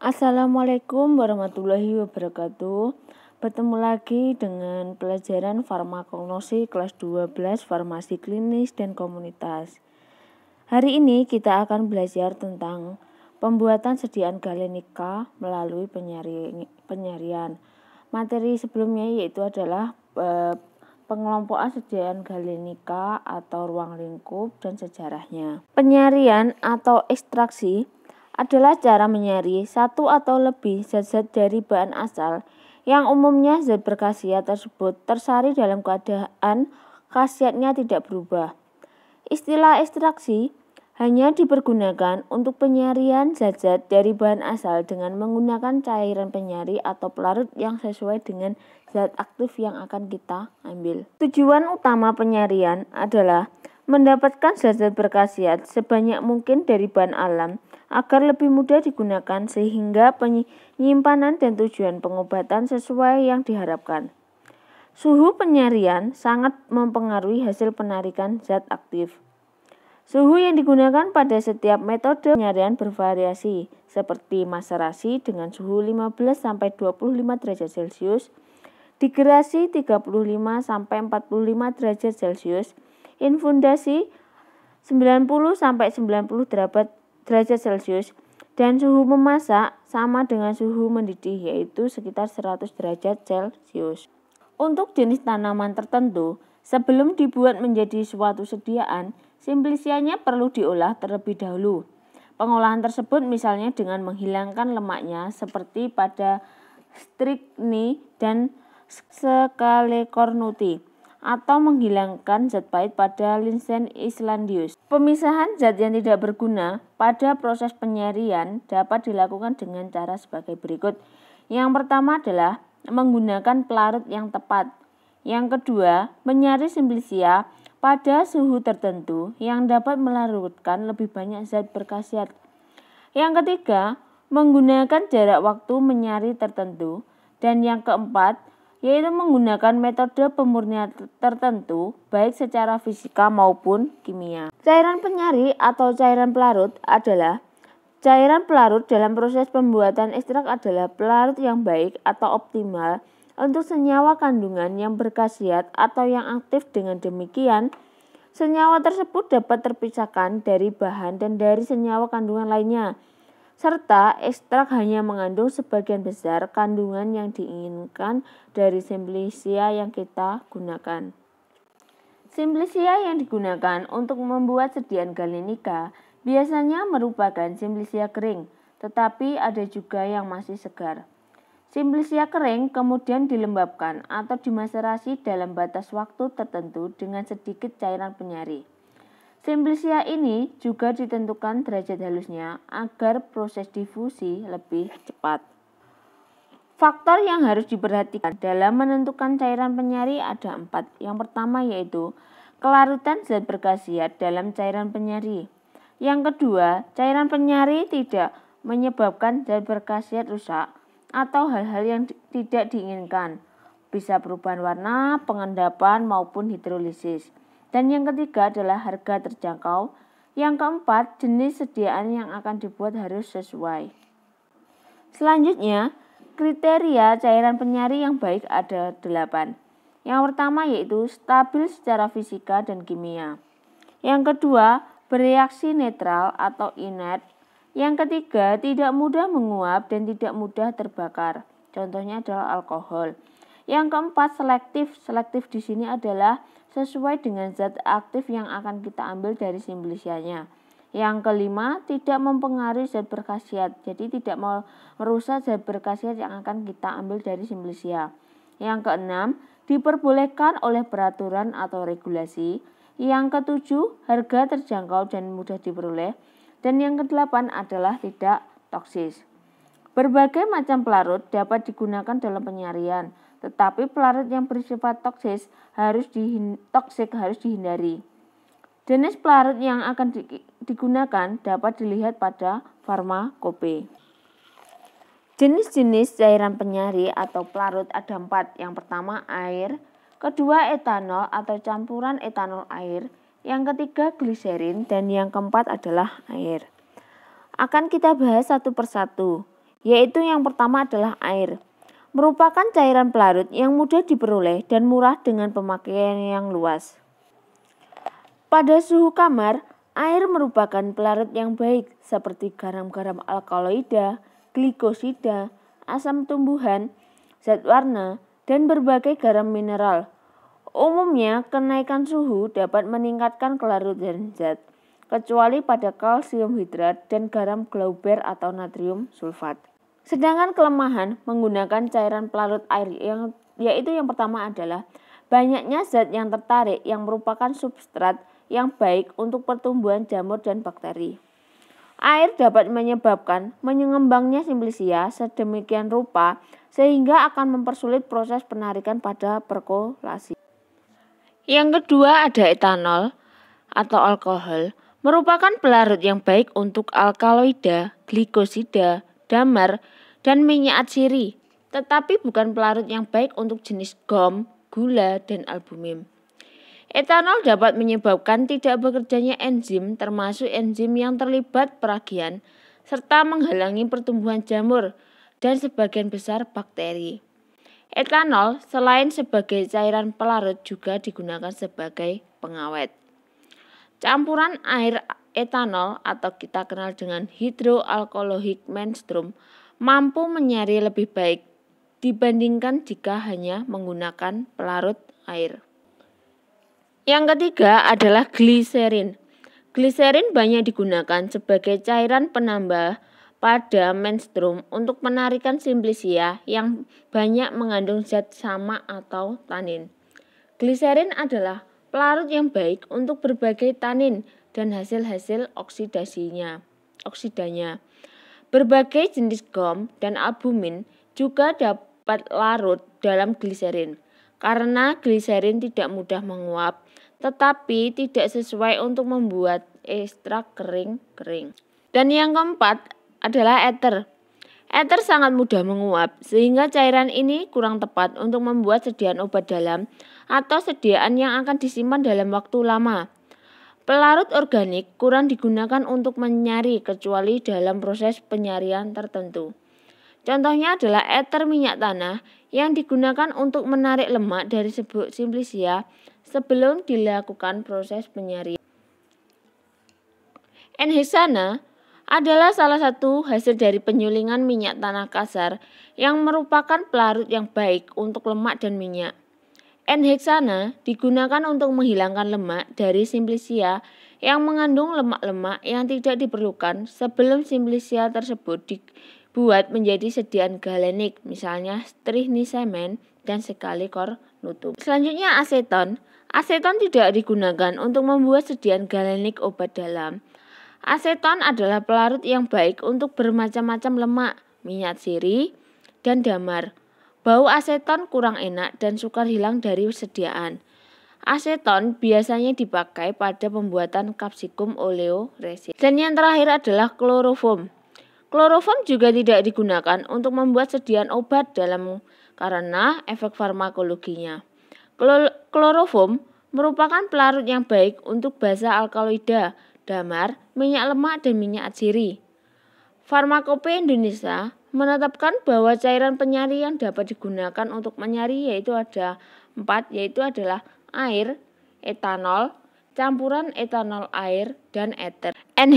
Assalamualaikum warahmatullahi wabarakatuh. Bertemu lagi dengan pelajaran farmakognosi kelas 12 farmasi klinis dan komunitas. Hari ini kita akan belajar tentang pembuatan sediaan galenika melalui penyari, penyarian. Materi sebelumnya yaitu adalah Eh, pengelompokan sejarah galenika atau ruang lingkup dan sejarahnya. Penyarian atau ekstraksi adalah cara menyari satu atau lebih zat-zat dari bahan asal yang umumnya zat berkhasiat tersebut tersari dalam keadaan khasiatnya tidak berubah. Istilah ekstraksi hanya dipergunakan untuk penyarian zat-zat dari bahan asal dengan menggunakan cairan penyari atau pelarut yang sesuai dengan zat aktif yang akan kita ambil. Tujuan utama penyarian adalah mendapatkan zat-zat berkhasiat sebanyak mungkin dari bahan alam agar lebih mudah digunakan sehingga penyimpanan dan tujuan pengobatan sesuai yang diharapkan. Suhu penyarian sangat mempengaruhi hasil penarikan zat aktif. Suhu yang digunakan pada setiap metode penyaringan bervariasi, seperti maserasi dengan suhu 15-25 derajat Celcius, digerasi 35-45 derajat Celcius, infundasi 90-90 derajat Celcius, dan suhu memasak sama dengan suhu mendidih yaitu sekitar 100 derajat Celcius. Untuk jenis tanaman tertentu, sebelum dibuat menjadi suatu sediaan, Simplisianya perlu diolah terlebih dahulu. Pengolahan tersebut misalnya dengan menghilangkan lemaknya seperti pada strikni dan skalekornuti atau menghilangkan zat pahit pada Linsen islandius. Pemisahan zat yang tidak berguna pada proses penyarian dapat dilakukan dengan cara sebagai berikut. Yang pertama adalah menggunakan pelarut yang tepat. Yang kedua, menyari simplisia pada suhu tertentu yang dapat melarutkan lebih banyak zat berkhasiat. Yang ketiga, menggunakan jarak waktu menyari tertentu. Dan yang keempat, yaitu menggunakan metode pemurnian tertentu, baik secara fisika maupun kimia. Cairan penyari atau cairan pelarut adalah cairan pelarut dalam proses pembuatan ekstrak adalah pelarut yang baik atau optimal untuk senyawa kandungan yang berkhasiat atau yang aktif dengan demikian, senyawa tersebut dapat terpisahkan dari bahan dan dari senyawa kandungan lainnya, serta ekstrak hanya mengandung sebagian besar kandungan yang diinginkan dari simplicia yang kita gunakan. Simplicia yang digunakan untuk membuat sedian galenika biasanya merupakan simplicia kering, tetapi ada juga yang masih segar. Simplicia kering kemudian dilembabkan atau dimaserasi dalam batas waktu tertentu dengan sedikit cairan penyari. Simplicia ini juga ditentukan derajat halusnya agar proses difusi lebih cepat. Faktor yang harus diperhatikan dalam menentukan cairan penyari ada empat. Yang pertama yaitu kelarutan zat berkhasiat dalam cairan penyari. Yang kedua, cairan penyari tidak menyebabkan zat berkhasiat rusak atau hal-hal yang tidak diinginkan. Bisa perubahan warna, pengendapan, maupun hidrolisis. Dan yang ketiga adalah harga terjangkau. Yang keempat, jenis sediaan yang akan dibuat harus sesuai. Selanjutnya, kriteria cairan penyari yang baik ada delapan. Yang pertama yaitu stabil secara fisika dan kimia. Yang kedua, bereaksi netral atau inert yang ketiga, tidak mudah menguap dan tidak mudah terbakar. Contohnya adalah alkohol. Yang keempat, selektif. Selektif di sini adalah sesuai dengan zat aktif yang akan kita ambil dari simbolisianya. Yang kelima, tidak mempengaruhi zat berkhasiat. Jadi tidak merusak zat berkhasiat yang akan kita ambil dari simbolisia. Yang keenam, diperbolehkan oleh peraturan atau regulasi. Yang ketujuh, harga terjangkau dan mudah diperoleh. Dan yang kedelapan adalah tidak toksis. Berbagai macam pelarut dapat digunakan dalam penyarian, tetapi pelarut yang bersifat toksis harus dihin, toksik harus dihindari. Jenis pelarut yang akan digunakan dapat dilihat pada farmakope. Jenis-jenis cairan penyari atau pelarut ada empat. Yang pertama air, kedua etanol atau campuran etanol air, yang ketiga gliserin dan yang keempat adalah air. Akan kita bahas satu persatu, yaitu yang pertama adalah air. Merupakan cairan pelarut yang mudah diperoleh dan murah dengan pemakaian yang luas. Pada suhu kamar, air merupakan pelarut yang baik seperti garam-garam alkaloida, glikosida, asam tumbuhan, zat warna, dan berbagai garam mineral Umumnya, kenaikan suhu dapat meningkatkan kelarutan zat, kecuali pada kalsium hidrat dan garam glauber atau natrium sulfat. Sedangkan kelemahan menggunakan cairan pelarut air yang yaitu yang pertama adalah banyaknya zat yang tertarik yang merupakan substrat yang baik untuk pertumbuhan jamur dan bakteri. Air dapat menyebabkan mengembangnya simplisia sedemikian rupa sehingga akan mempersulit proses penarikan pada perkolasi. Yang kedua ada etanol atau alkohol, merupakan pelarut yang baik untuk alkaloida, glikosida, damar, dan minyak atsiri, tetapi bukan pelarut yang baik untuk jenis gom, gula, dan albumin. Etanol dapat menyebabkan tidak bekerjanya enzim termasuk enzim yang terlibat peragian serta menghalangi pertumbuhan jamur dan sebagian besar bakteri. Etanol selain sebagai cairan pelarut juga digunakan sebagai pengawet. Campuran air etanol atau kita kenal dengan hidroalkoholik menstrum mampu menyari lebih baik dibandingkan jika hanya menggunakan pelarut air. Yang ketiga adalah gliserin. Gliserin banyak digunakan sebagai cairan penambah pada menstruum untuk penarikan simplisia yang banyak mengandung zat sama atau tanin. Gliserin adalah pelarut yang baik untuk berbagai tanin dan hasil-hasil oksidasinya. Oksidanya. Berbagai jenis gom dan albumin juga dapat larut dalam gliserin. Karena gliserin tidak mudah menguap, tetapi tidak sesuai untuk membuat ekstrak kering-kering. Dan yang keempat adalah eter. Eter sangat mudah menguap, sehingga cairan ini kurang tepat untuk membuat sediaan obat dalam atau sediaan yang akan disimpan dalam waktu lama. Pelarut organik kurang digunakan untuk menyari kecuali dalam proses penyarian tertentu. Contohnya adalah eter minyak tanah yang digunakan untuk menarik lemak dari sebuah simplisia sebelum dilakukan proses penyarian. Enhesana adalah salah satu hasil dari penyulingan minyak tanah kasar yang merupakan pelarut yang baik untuk lemak dan minyak. n hexana digunakan untuk menghilangkan lemak dari simplicia yang mengandung lemak-lemak yang tidak diperlukan sebelum simplicia tersebut dibuat menjadi sediaan galenik, misalnya trihnisemen dan sekali kor nutup. Selanjutnya aseton. Aseton tidak digunakan untuk membuat sediaan galenik obat dalam, Aseton adalah pelarut yang baik untuk bermacam-macam lemak, minyak siri, dan damar. Bau aseton kurang enak dan sukar hilang dari sediaan. Aseton biasanya dipakai pada pembuatan kapsikum oleoresin. Dan yang terakhir adalah kloroform. Kloroform juga tidak digunakan untuk membuat sediaan obat dalam karena efek farmakologinya. Kloroform merupakan pelarut yang baik untuk basa alkaloida damar, minyak lemak, dan minyak atsiri. Farmakope Indonesia menetapkan bahwa cairan penyari yang dapat digunakan untuk menyari yaitu ada empat, yaitu adalah air, etanol, campuran etanol air dan eter. n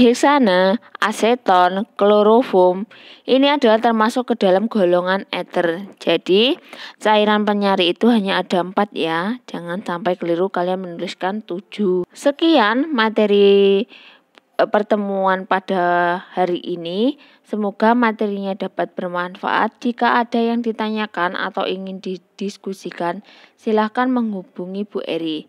aseton, klorofum ini adalah termasuk ke dalam golongan eter. Jadi cairan penyari itu hanya ada empat ya. Jangan sampai keliru kalian menuliskan tujuh. Sekian materi e, pertemuan pada hari ini. Semoga materinya dapat bermanfaat. Jika ada yang ditanyakan atau ingin didiskusikan, silahkan menghubungi Bu Eri.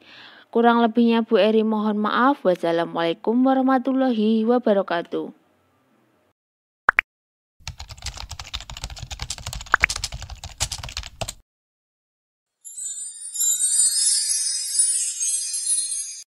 Kurang lebihnya Bu Eri mohon maaf. Wassalamualaikum warahmatullahi wabarakatuh.